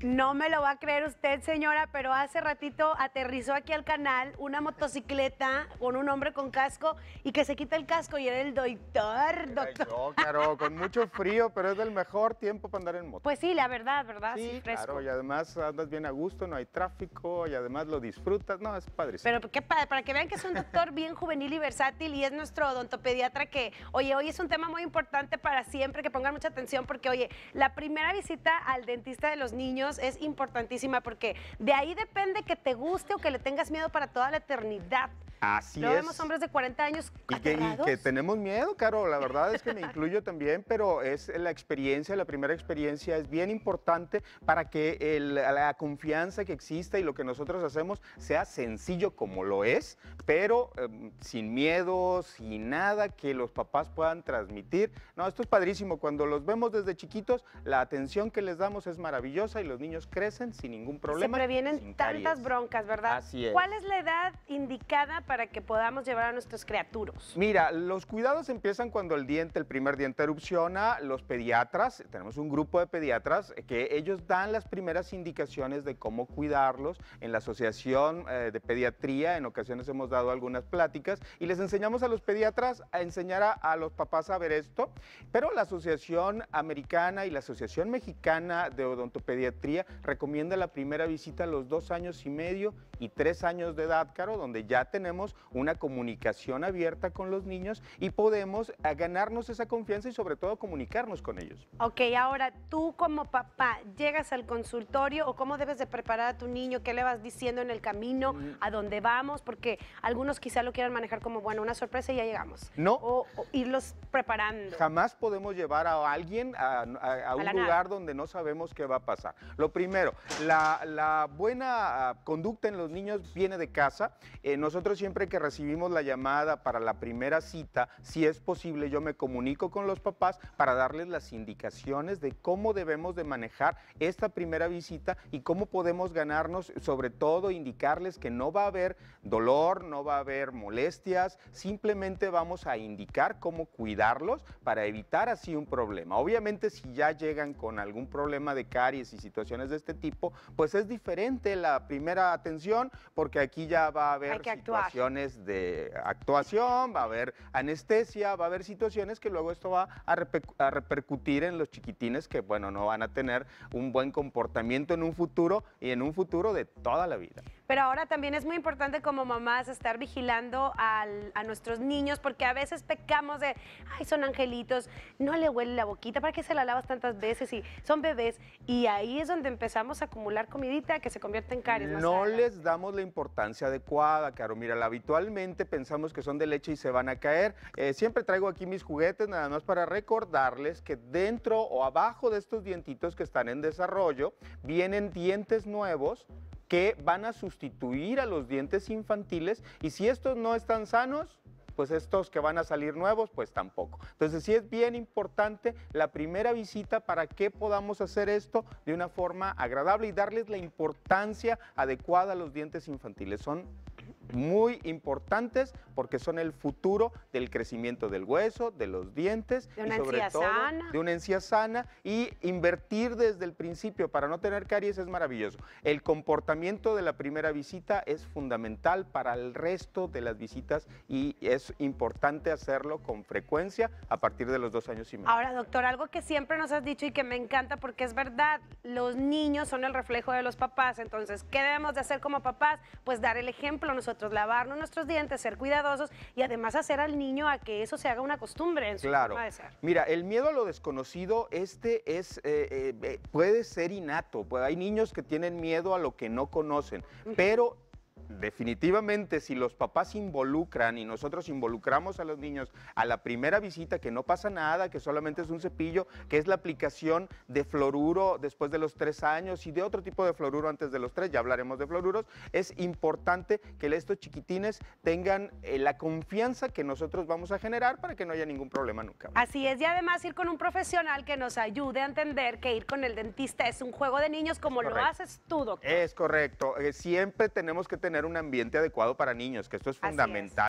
No me lo va a creer usted, señora, pero hace ratito aterrizó aquí al canal una motocicleta con un hombre con casco y que se quita el casco y era el doctor, doctor. Yo, claro, con mucho frío, pero es el mejor tiempo para andar en moto. Pues sí, la verdad, ¿verdad? Sí, fresco. claro, y además andas bien a gusto, no hay tráfico y además lo disfrutas, no, es padrísimo. Pero qué padre, para que vean que es un doctor bien juvenil y versátil y es nuestro odontopediatra que, oye, hoy es un tema muy importante para siempre, que pongan mucha atención porque, oye, la primera visita al dentista de los niños es importantísima porque de ahí depende que te guste o que le tengas miedo para toda la eternidad. Así es. Lo vemos hombres de 40 años y que, que, tenemos miedo, Caro, la verdad es que me incluyo también, pero es la experiencia, la primera experiencia es bien importante para que la confianza que exista y lo que nosotros hacemos sea sencillo como lo es, pero em, sin miedo, sin nada que los papás puedan transmitir. No, esto es padrísimo, cuando los vemos desde chiquitos, la atención que les damos es maravillosa y los niños crecen sin ningún problema. Se previenen tantas broncas, ¿verdad? Así es. ¿Cuál es la edad indicada para que podamos llevar a nuestros criaturas. Mira, los cuidados empiezan cuando el diente, el primer diente erupciona. Los pediatras, tenemos un grupo de pediatras que ellos dan las primeras indicaciones de cómo cuidarlos. En la Asociación eh, de Pediatría en ocasiones hemos dado algunas pláticas y les enseñamos a los pediatras a enseñar a, a los papás a ver esto. Pero la Asociación Americana y la Asociación Mexicana de Odontopediatría recomienda la primera visita a los dos años y medio y tres años de edad, Caro, donde ya tenemos una comunicación abierta con los niños y podemos eh, ganarnos esa confianza y sobre todo comunicarnos con ellos. Ok, ahora tú como papá llegas al consultorio o cómo debes de preparar a tu niño, qué le vas diciendo en el camino, mm. a dónde vamos, porque algunos quizá lo quieran manejar como, bueno, una sorpresa y ya llegamos. No. O, irlos preparando. Jamás podemos llevar a alguien a, un lugar donde no sabemos qué va a pasar. Lo primero, la, buena ah, conducta en los niños viene de casa. Eh, nosotros siempre siempre que recibimos la llamada para la primera cita, si es posible, yo me comunico con los papás para darles las indicaciones de cómo debemos de manejar esta primera visita y cómo podemos ganarnos, sobre todo indicarles que no va a haber dolor, no va a haber molestias, simplemente vamos a indicar cómo cuidarlos para evitar así un problema. Obviamente si ya llegan con algún problema de caries y situaciones de este tipo, pues es diferente la primera atención porque aquí ya va a haber situaciones de actuación, va a haber anestesia, va a haber situaciones que luego esto va a, a repercutir en los chiquitines que, bueno, no van a tener un buen comportamiento en un futuro y en un futuro de toda la vida pero ahora también es muy importante como mamás estar vigilando a nuestros niños porque a veces pecamos de, ay, son angelitos, no le huele la boquita, ¿para qué se la lavas tantas veces? Y son bebés y ahí es donde empezamos a acumular comidita que se convierte en caries. No les damos la importancia adecuada, Caro. Mira, habitualmente pensamos que son de leche y se van a caer. Eh, siempre traigo aquí mis juguetes nada más para recordarles que dentro o abajo de estos dientitos que están en desarrollo vienen dientes nuevos que van a sustituir a los dientes infantiles y si estos no están sanos, pues estos que van a salir nuevos, pues tampoco. Entonces sí es bien importante la primera visita para que podamos hacer esto de una forma agradable y darles la importancia adecuada a los dientes infantiles. Son muy importantes porque son el futuro del crecimiento del hueso, de los dientes, de una y sobre todo sana. de una encía sana y invertir desde el principio para no tener caries es maravilloso. El comportamiento de la primera visita es fundamental para el resto de las visitas y es importante hacerlo con frecuencia a partir de los dos años y medio. Ahora, doctor, algo que siempre nos has dicho y que me encanta porque es verdad, los niños son el reflejo de los papás, entonces, ¿qué debemos de hacer como papás? Pues dar el ejemplo, nosotros lavarnos nuestros dientes, ser cuidadosos y además hacer al niño a que eso se haga una costumbre en su claro. forma de ser. Mira, el miedo a lo desconocido, este es, eh, eh, eh, puede ser innato. Pues, hay niños que tienen miedo a lo que no conocen, pero definitivamente si los papás involucran y nosotros involucramos a los niños a la primera visita, que no pasa nada, que solamente es un cepillo, que es la aplicación de fluoruro después de los tres años y de otro tipo de fluoruro antes de los tres, ya hablaremos de fluoruros, es importante que estos chiquitines tengan eh, la confianza que nosotros vamos a generar para que no haya ningún problema nunca. Así es, y además ir con un profesional que nos ayude a entender que ir con el dentista es un juego de niños como lo haces tú, doctor. Es correcto, eh, siempre tenemos que tener un ambiente adecuado para niños, que esto es fundamental.